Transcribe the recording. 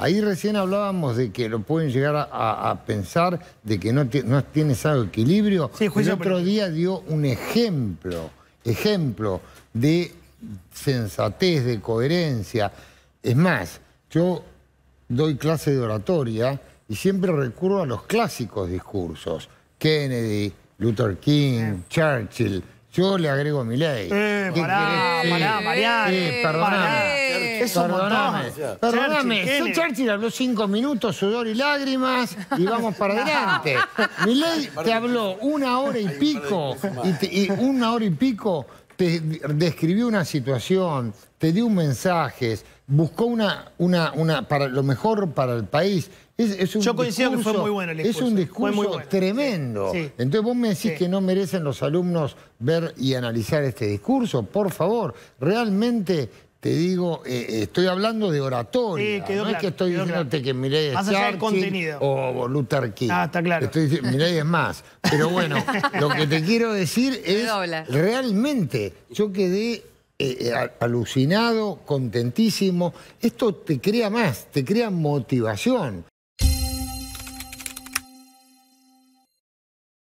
Ahí recién hablábamos de que lo pueden llegar a, pensar de que no, no tienes algo de equilibrio. El otro día dio un ejemplo, ejemplo de sensatez, de coherencia. Es más, yo doy clase de oratoria y siempre recurro a los clásicos discursos. Kennedy, Luther King, Churchill. Yo le agrego mi ley. Eh, pará, pará, es Perdóname. Perdóname. Churchill, habló cinco minutos, sudor y lágrimas, y vamos para adelante. ley te habló una hora y pico, y, una hora y pico te describió una situación, te dio un mensaje, buscó una, una, una para lo mejor para el país. Es, un Yo coincido discurso, que fue muy bueno Es un discurso tremendo. Entonces vos me decís que no merecen los alumnos ver y analizar este discurso. Por favor, realmente te digo, eh, eh, estoy hablando de oratoria. no es que estoy diciéndote que miré es Churchill contenido. o Luther King. Ah, está claro. Estoy diciendo, Mireille es más. Pero bueno, lo que te quiero decir es, realmente, yo quedé eh, alucinado, contentísimo. Esto te crea más, te crea motivación.